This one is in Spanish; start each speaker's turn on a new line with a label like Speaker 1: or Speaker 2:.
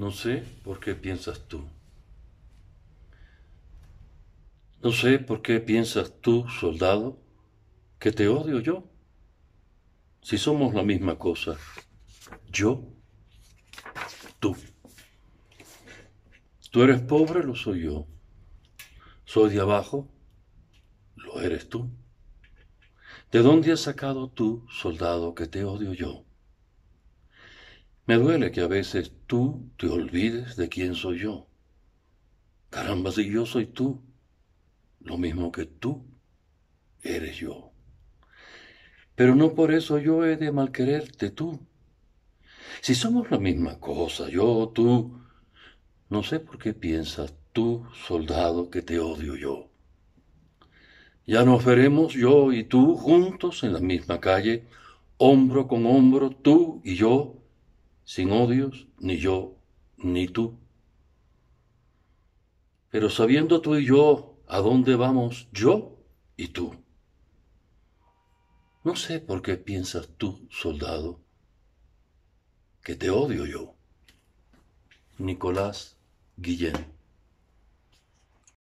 Speaker 1: No sé por qué piensas tú. No sé por qué piensas tú, soldado, que te odio yo. Si somos la misma cosa, yo, tú. Tú eres pobre, lo soy yo. Soy de abajo, lo eres tú. ¿De dónde has sacado tú, soldado, que te odio yo? Me duele que a veces tú te olvides de quién soy yo. Caramba, si yo soy tú, lo mismo que tú eres yo. Pero no por eso yo he de malquererte tú. Si somos la misma cosa, yo, tú, no sé por qué piensas tú, soldado, que te odio yo. Ya nos veremos yo y tú juntos en la misma calle, hombro con hombro, tú y yo, sin odios, ni yo, ni tú. Pero sabiendo tú y yo a dónde vamos yo y tú. No sé por qué piensas tú, soldado, que te odio yo. Nicolás Guillén.